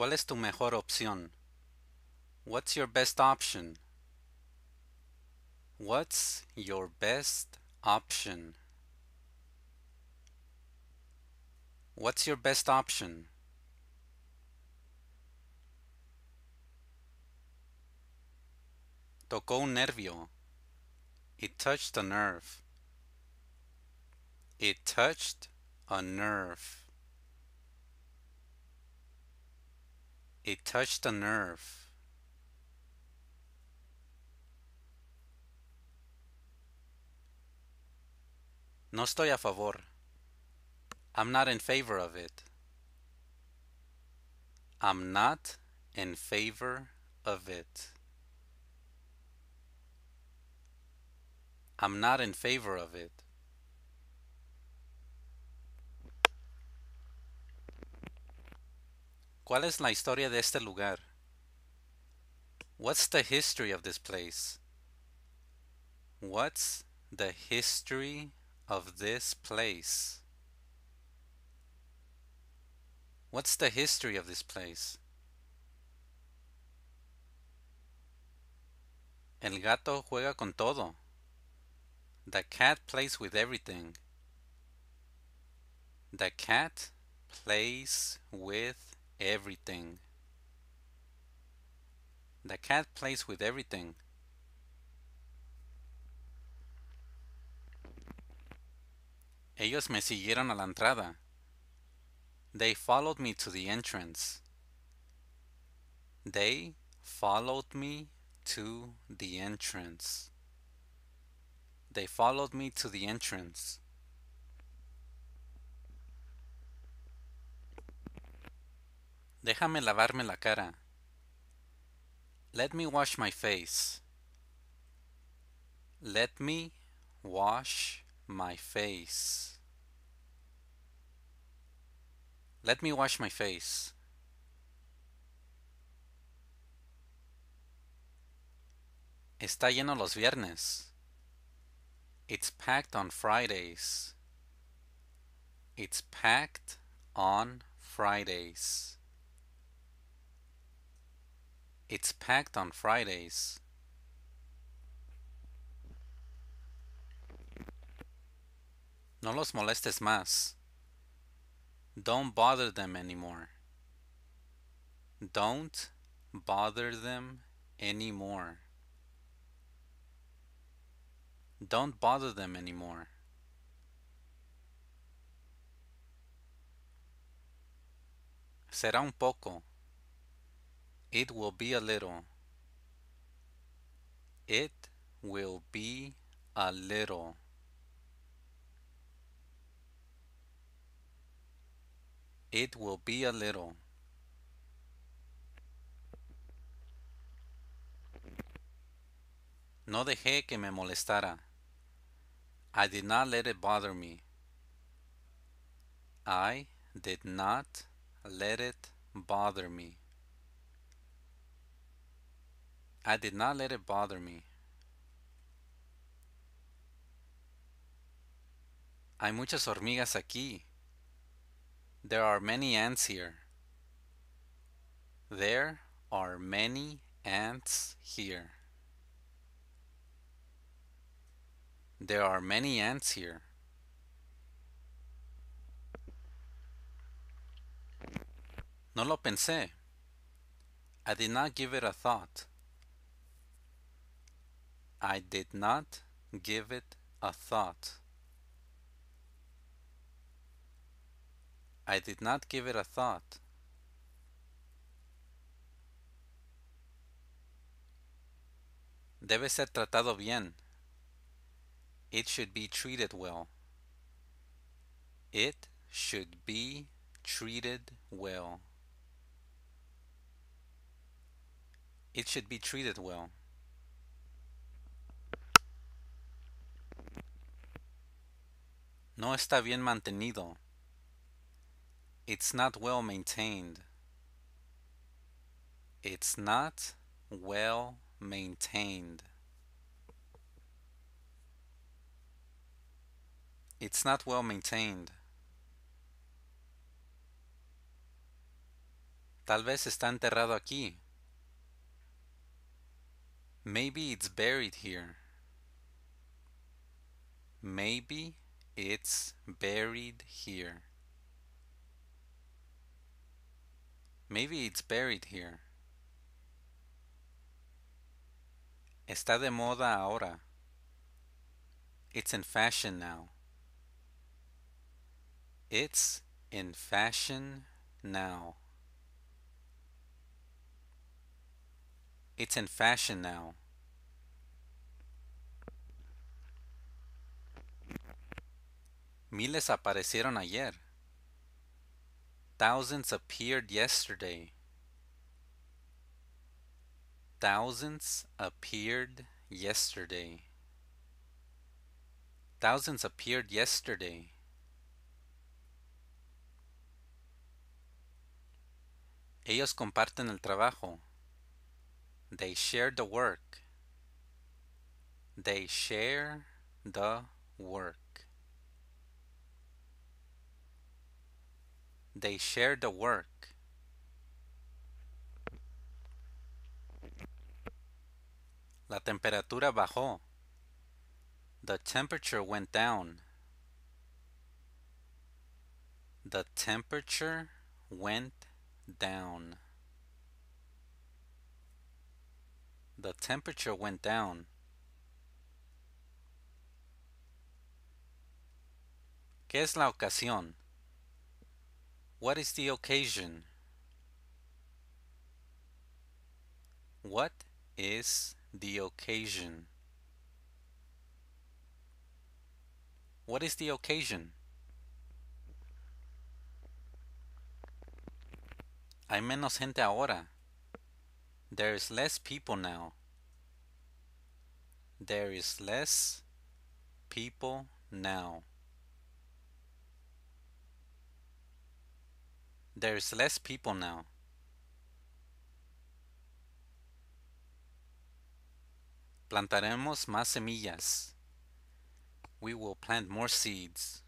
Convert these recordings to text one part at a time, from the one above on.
¿Cuál es tu mejor opción? What's your best option? What's your best option? What's your best option? Tocó un nervio. It touched a nerve. It touched a nerve. It touched a nerve. No estoy a favor. I'm not in favor of it. I'm not in favor of it. I'm not in favor of it. ¿Cuál es la historia de este lugar? What's the history of this place? What's the history of this place? What's the history of this place? El gato juega con todo. The cat plays with everything. The cat plays with everything. The cat plays with everything. Ellos me siguieron a la entrada. They followed me to the entrance. They followed me to the entrance. They followed me to the entrance. Déjame lavarme la cara. Let me wash my face. Let me wash my face. Let me wash my face. Está lleno los viernes. It's packed on Fridays. It's packed on Fridays. It's packed on Fridays. No los molestes más. Don't bother them anymore. Don't bother them anymore. Don't bother them anymore. Será un poco. It will be a little. It will be a little. It will be a little. No dejé que me molestara. I did not let it bother me. I did not let it bother me. I did not let it bother me. Hay muchas hormigas aquí. There are many ants here. There are many ants here. There are many ants here. No lo pensé. I did not give it a thought. I did not give it a thought. I did not give it a thought. Debe ser tratado bien. It should be treated well. It should be treated well. It should be treated well. No está bien mantenido. It's not well maintained. It's not well maintained. It's not well maintained. Tal vez está enterrado aquí. Maybe it's buried here. Maybe It's buried here. Maybe it's buried here. Está de moda ahora. It's in fashion now. It's in fashion now. It's in fashion now. Miles aparecieron ayer. Thousands appeared yesterday. Thousands appeared yesterday. Thousands appeared yesterday. Ellos comparten el trabajo. They share the work. They share the work. They share the work. La temperatura bajó. The temperature went down. The temperature went down. The temperature went down. ¿Qué es la ocasión? What is the occasion? What is the occasion? What is the occasion? Hay menos gente ahora. There is less people now. There is less people now. There's less people now. Plantaremos más semillas. We will plant more seeds.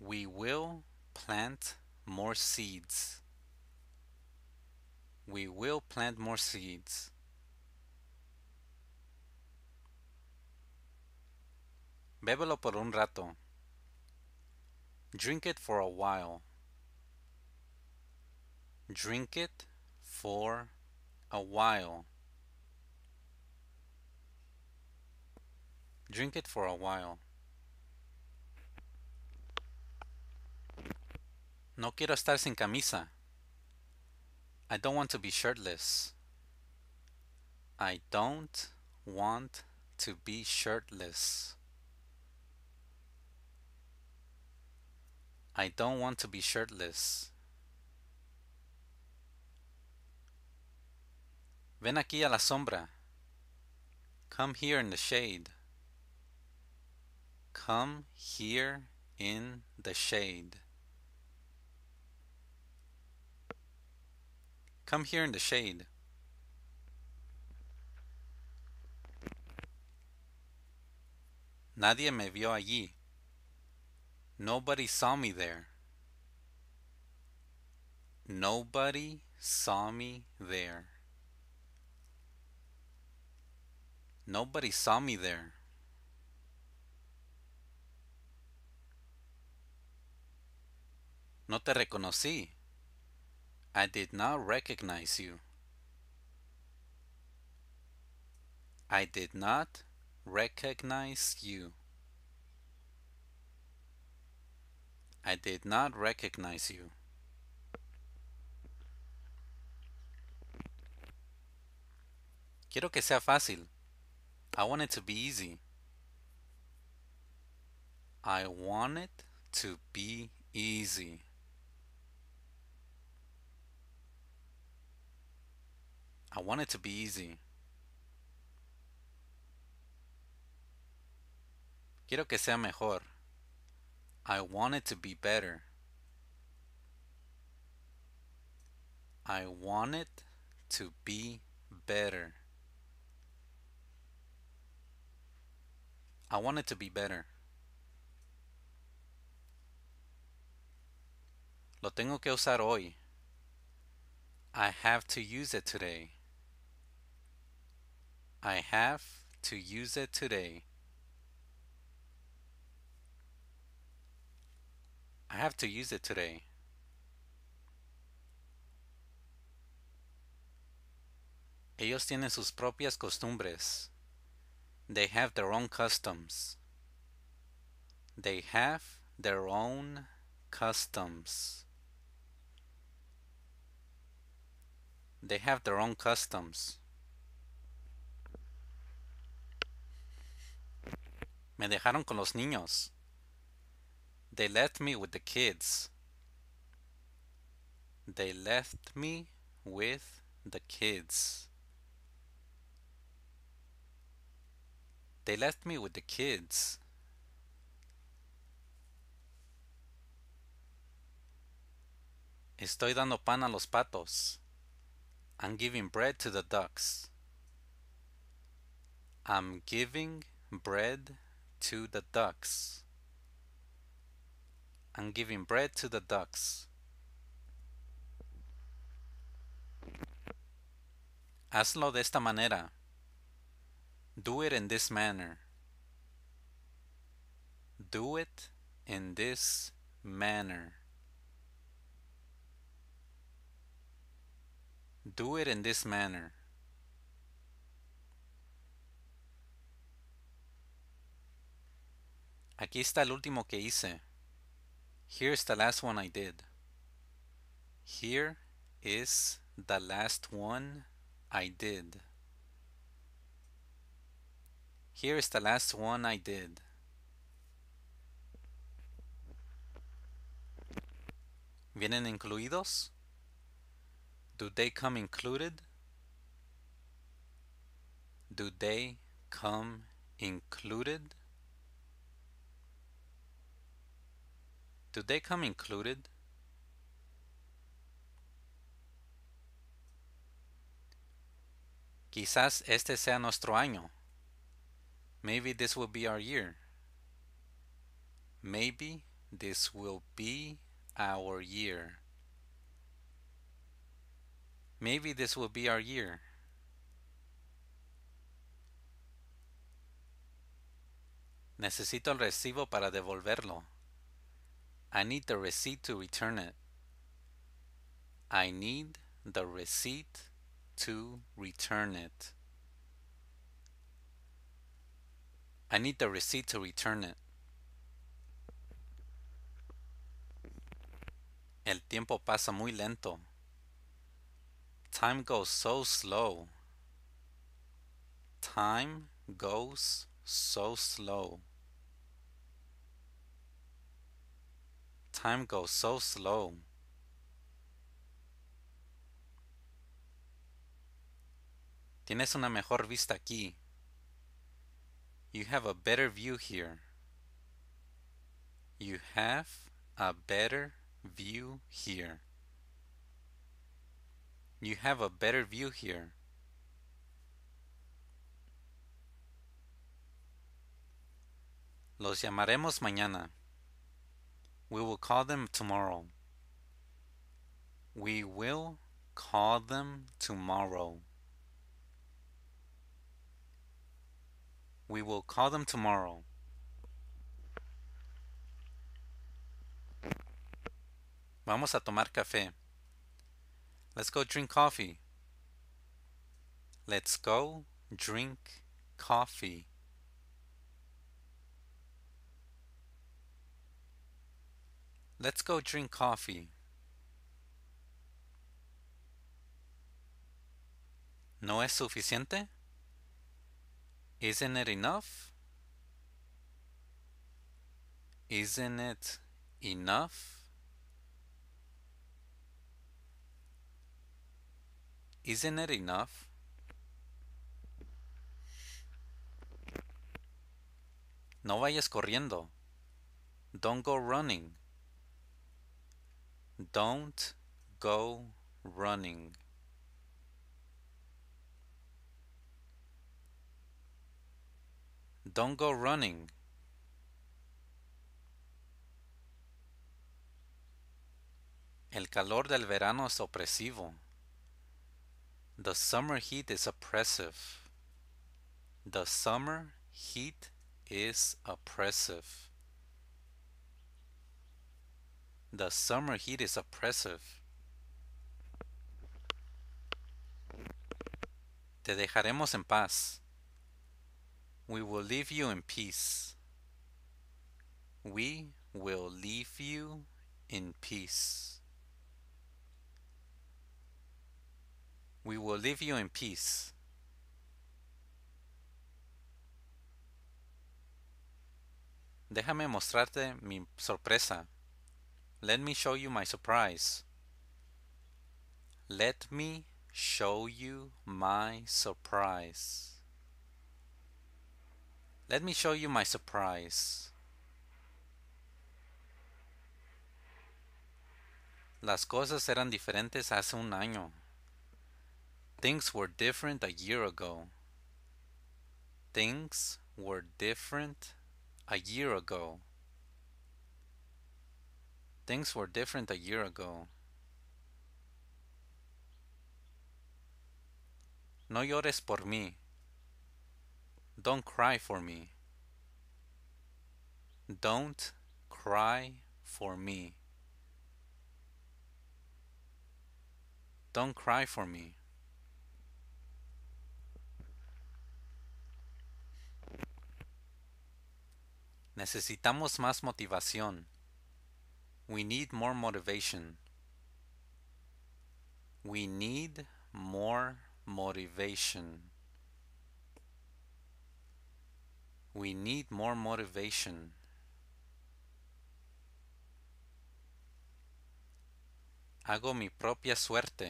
We will plant more seeds. We will plant more seeds. Bébelo por un rato. Drink it for a while. Drink it for a while. Drink it for a while. No quiero estar sin camisa. I don't want to be shirtless. I don't want to be shirtless. I don't want to be shirtless. Ven aquí a la sombra. Come here in the shade. Come here in the shade. Come here in the shade. Nadie me vio allí. Nobody saw me there. Nobody saw me there. Nobody saw me there. No te reconocí. I did not recognize you. I did not recognize you. I did not recognize you. Quiero que sea fácil. I want it to be easy. I want it to be easy. I want it to be easy. Quiero que sea mejor. I want it to be better. I want it to be better. I want it to be better. Lo tengo que usar hoy. I have to use it today. I have to use it today. I have to use it today. Ellos tienen sus propias costumbres. They have their own customs. They have their own customs. They have their own customs. Me dejaron con los niños. They left me with the kids. They left me with the kids. They left me with the kids. Estoy dando pan a los patos. I'm giving bread to the ducks. I'm giving bread to the ducks and giving bread to the ducks. Hazlo de esta manera. Do it in this manner. Do it in this manner. Do it in this manner. Aquí está el último que hice. Here's the last one I did. Here is the last one I did. Here is the last one I did. ¿Vienen incluidos? Do they come included? Do they come included? Do they come included? Quizás este sea nuestro año. Maybe this will be our year. Maybe this will be our year. Maybe this will be our year. Necesito el recibo para devolverlo. I need the receipt to return it. I need the receipt to return it. I need the receipt to return it. El tiempo pasa muy lento. Time goes so slow. Time goes so slow. time goes so slow. Tienes una mejor vista aquí. You have a better view here. You have a better view here. You have a better view here. Los llamaremos mañana. We will call them tomorrow. We will call them tomorrow. We will call them tomorrow. Vamos a tomar café. Let's go drink coffee. Let's go drink coffee. Let's go drink coffee. ¿No es suficiente? Isn't it enough? Isn't it enough? Isn't it enough? No vayas corriendo. Don't go running. Don't go running. Don't go running. El calor del verano es opresivo. The summer heat is oppressive. The summer heat is oppressive. The summer heat is oppressive. Te dejaremos en paz. We will leave you in peace. We will leave you in peace. We will leave you in peace. Déjame mostrarte mi sorpresa. Let me show you my surprise. Let me show you my surprise. Let me show you my surprise. Las cosas eran diferentes hace un año. Things were different a year ago. Things were different a year ago. Things were different a year ago. No llores por mí. Don't cry for me. Don't cry for me. Don't cry for me. Necesitamos más motivación. We need more motivation. We need more motivation. We need more motivation. Hago mi propia suerte.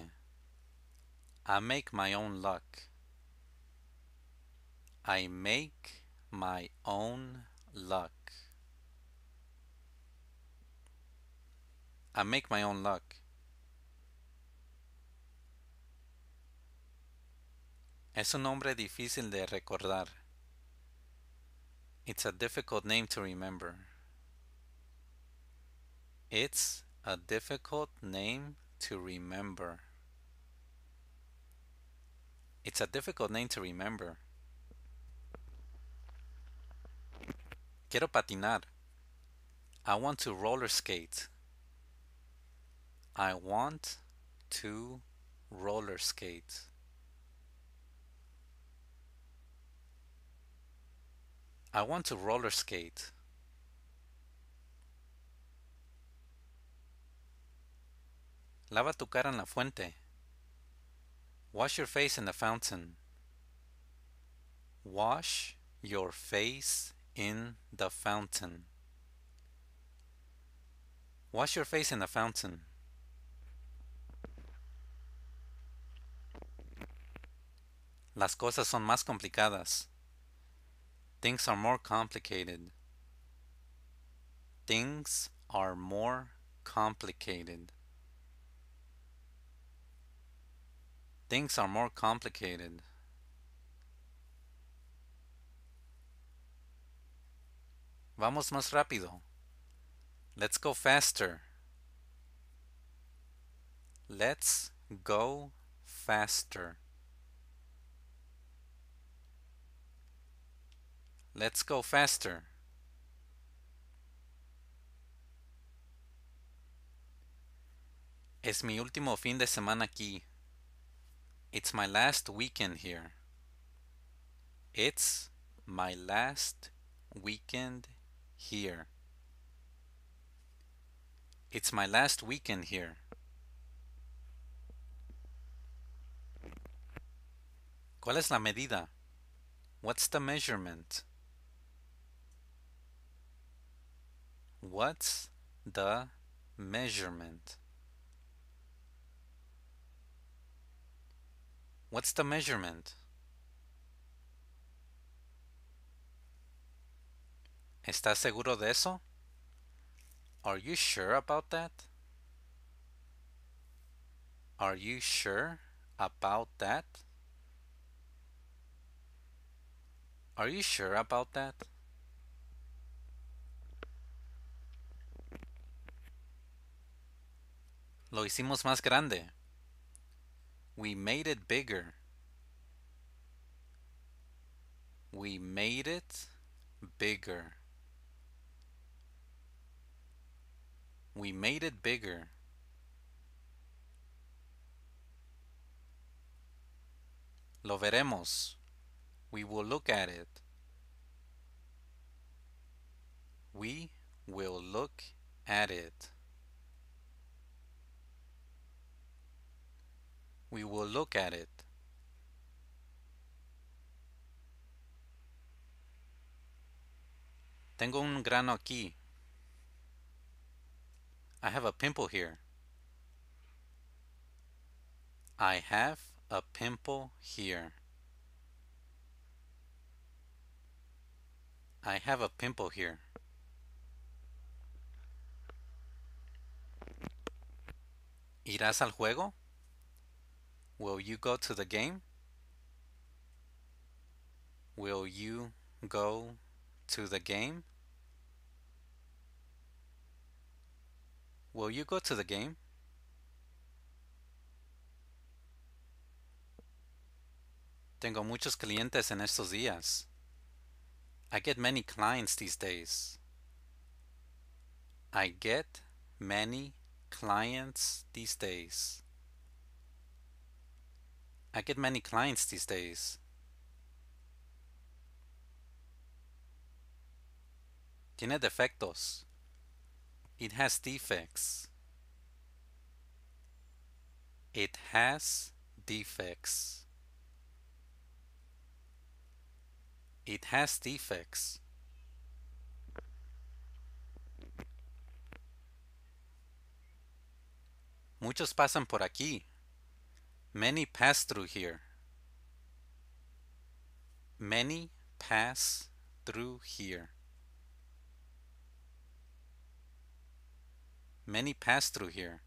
I make my own luck. I make my own luck. I make my own luck. Es un nombre difícil de recordar. It's a difficult name to remember. It's a difficult name to remember. It's a difficult name to remember. Quiero patinar. I want to roller skate. I want to roller skate. I want to roller skate. Lava tu cara en la fuente. Wash your face in the fountain. Wash your face in the fountain. Wash your face in the fountain. Las cosas son más complicadas. Things are more complicated. Things are more complicated. Things are more complicated. Vamos más rápido. Let's go faster. Let's go faster. Let's go faster. Es mi último fin de semana aquí. It's my last weekend here. It's my last weekend here. It's my last weekend here. ¿Cuál es la medida? What's the measurement? What's the measurement? What's the measurement? ¿Estás seguro de eso? Are you sure about that? Are you sure about that? Are you sure about that? Lo hicimos más grande. We made it bigger. We made it bigger. We made it bigger. Lo veremos. We will look at it. We will look at it. we will look at it. Tengo un grano aquí. I have a pimple here. I have a pimple here. I have a pimple here. ¿Irás al juego? Will you go to the game? Will you go to the game? Will you go to the game? Tengo muchos clientes en estos días. I get many clients these days. I get many clients these days. I get many clients these days. Tiene defectos. It has defects. It has defects. It has defects. Muchos pasan por aquí. Many pass through here. Many pass through here. Many pass through here.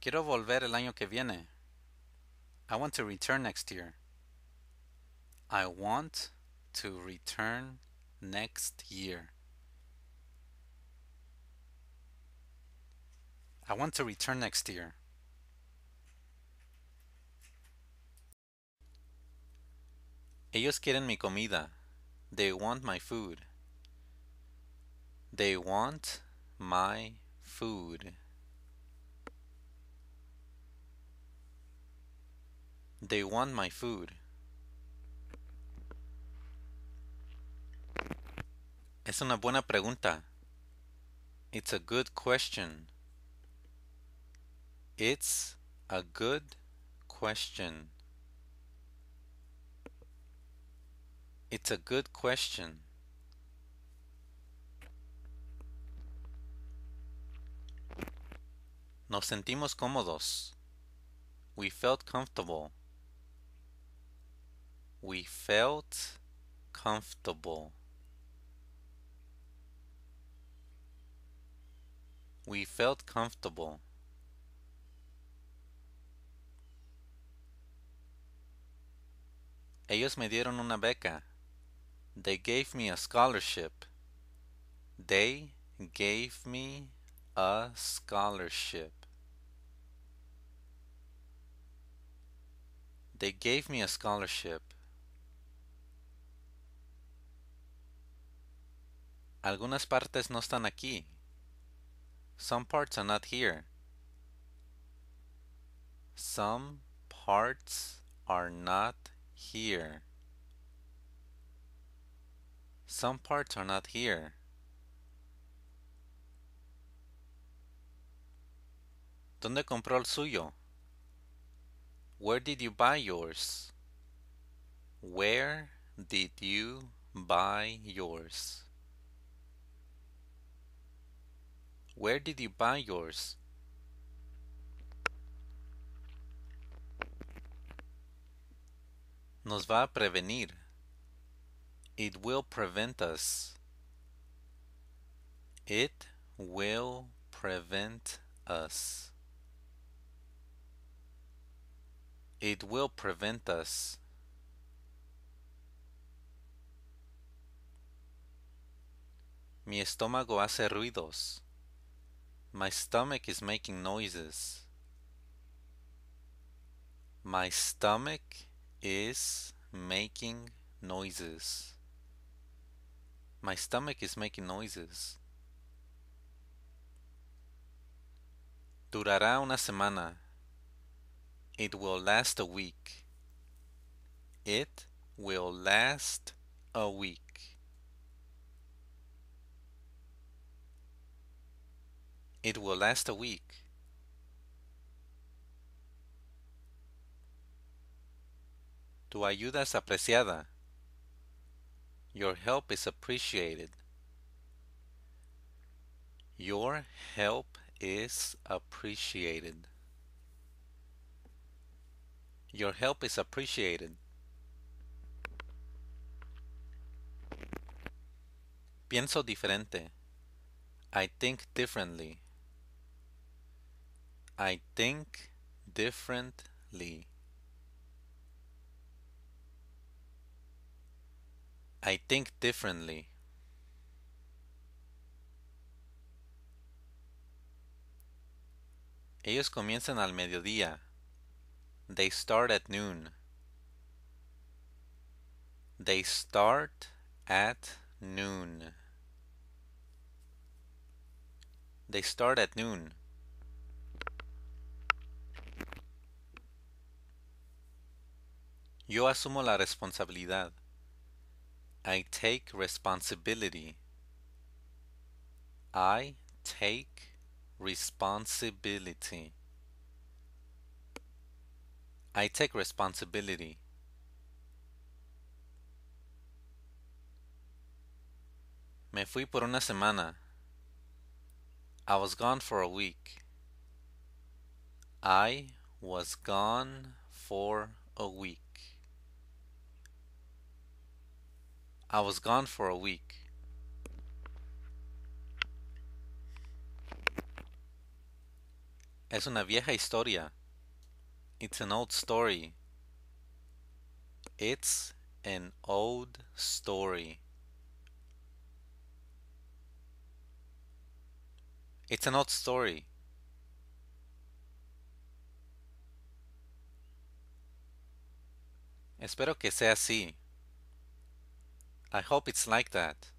Quiero volver el año que viene. I want to return next year. I want to return next year. I want to return next year. Ellos quieren mi comida. They want my food. They want my food. They want my food. Es una buena pregunta. It's a good question. It's a good question. It's a good question. Nos sentimos cómodos. We felt comfortable. We felt comfortable. We felt comfortable. Ellos me dieron una beca. They gave me a scholarship. They gave me a scholarship. They gave me a scholarship. Algunas partes no están aquí. Some parts are not here. Some parts are not here. Some parts are not here. ¿Dónde compró el suyo? Where did you buy yours? Where did you buy yours? Where did you buy yours? nos va a prevenir. It will prevent us. It will prevent us. It will prevent us. Mi estómago hace ruidos. My stomach is making noises. My stomach is making noises. My stomach is making noises. Durará una semana. It will last a week. It will last a week. It will last a week. Tu ayuda es apreciada. Your help is appreciated. Your help is appreciated. Your help is appreciated. Pienso diferente. I think differently. I think differently. I think differently. Ellos comienzan al mediodía. They start at noon. They start at noon. They start at noon. Yo asumo la responsabilidad. I take responsibility. I take responsibility. I take responsibility. Me fui por una semana. I was gone for a week. I was gone for a week. I was gone for a week. Es una vieja historia. It's an old story. It's an old story. It's an old story. Espero que sea así. I hope it's like that.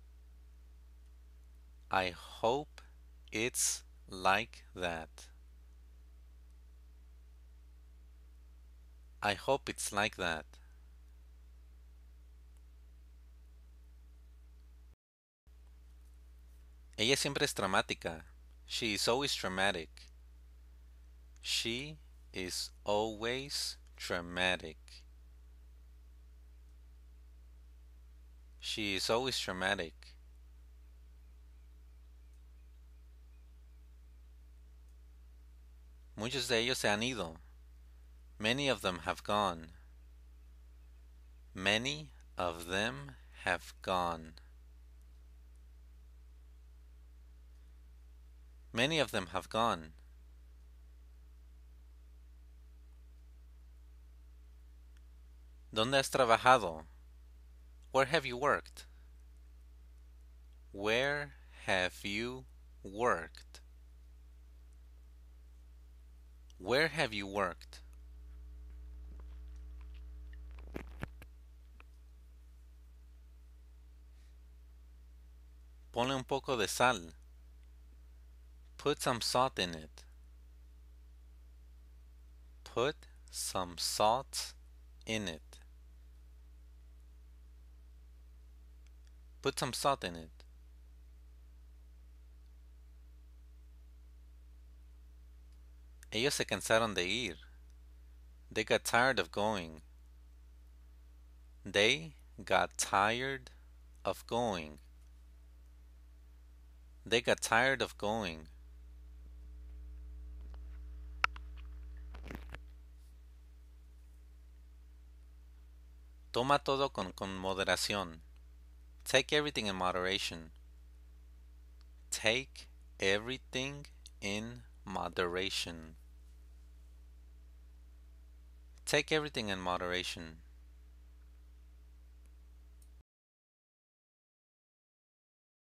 I hope it's like that. I hope it's like that. Ella siempre es dramática. She is always dramatic. She is always dramatic. She is always dramatic. Muchos de ellos se han ido. Many of them have gone. Many of them have gone. Many of them have gone. ¿Dónde has trabajado? Where have you worked? Where have you worked? Where have you worked? Ponle un poco de sal. Put some salt in it. Put some salt in it. Put some salt in it. Ellos se cansaron de ir. They got tired of going. They got tired of going. They got tired of going. Toma todo con, con moderación. Take everything in moderation. Take everything in moderation. Take everything in moderation.